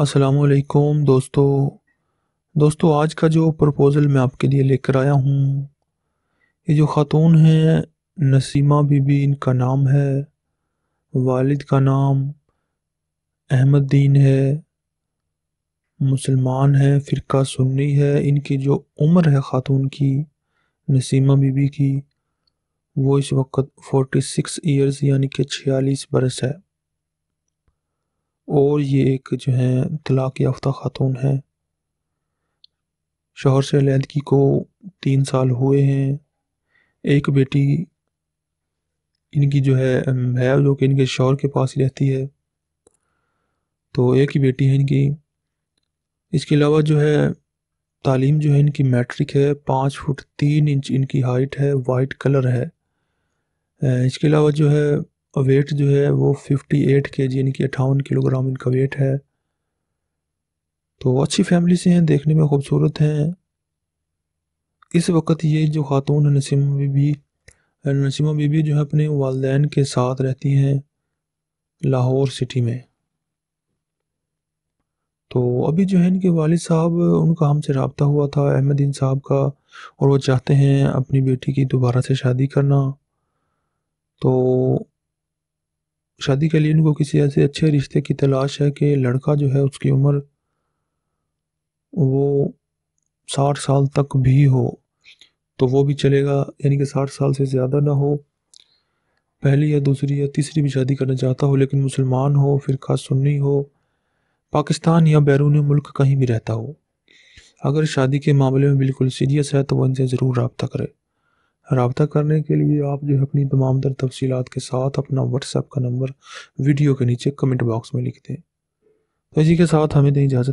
असलकुम दोस्तों दोस्तों आज का जो प्रपोज़ल मैं आपके लिए लेकर आया हूँ ये जो ख़ातून हैं नसीमा बीबी इनका नाम है वालिद का नाम अहमद दीन है मुसलमान है फ़िरका सुन्नी है इनकी जो उम्र है ख़ातून की नसीमा बीबी की वो इस वक्त 46 ईयर्स यानी कि छियालीस बरस है और ये एक जो है तलाक़ याफ्ता ख़ातून है शोहर से अलीहदगी को तीन साल हुए हैं एक बेटी इनकी जो है है जो कि इनके शोहर के पास ही रहती है तो एक ही बेटी है इनकी इसके अलावा जो है तालीम जो है इनकी मैट्रिक है पाँच फुट तीन इंच इनकी हाइट है वाइट कलर है इसके अलावा जो है वेट जो है वो फिफ्टी एट के जी यानी कि अट्ठावन किलोग्राम इनका वेट है तो अच्छी फैमिली से हैं देखने में खूबसूरत हैं इस वक्त ये जो खातून है नसीमा बीबी नसीमा बीबी जो है अपने वालदेन के साथ रहती हैं लाहौर सिटी में तो अभी जो है इनके वालिद साहब उनका हमसे रबता हुआ था अहमदीन साहब का और वो चाहते हैं अपनी बेटी की दोबारा से शादी करना तो शादी के लिए इनको किसी ऐसे अच्छे रिश्ते की तलाश है कि लड़का जो है उसकी उम्र वो साठ साल तक भी हो तो वो भी चलेगा यानी कि साठ साल से ज़्यादा ना हो पहली या दूसरी या तीसरी भी शादी करना चाहता हो लेकिन मुसलमान हो फिर खास सुन्नी हो पाकिस्तान या बैरून मुल्क कहीं भी रहता हो अगर शादी के मामले में बिल्कुल सीरियस है तो वह इनसे ज़रूर रबता करे रबता करने के लिए आप जो है अपनी तमाम तर तफसीत के साथ अपना व्हाट्सएप का नंबर वीडियो के नीचे कमेंट बॉक्स में लिख दें तो इसी के साथ हमें दें इजाज़त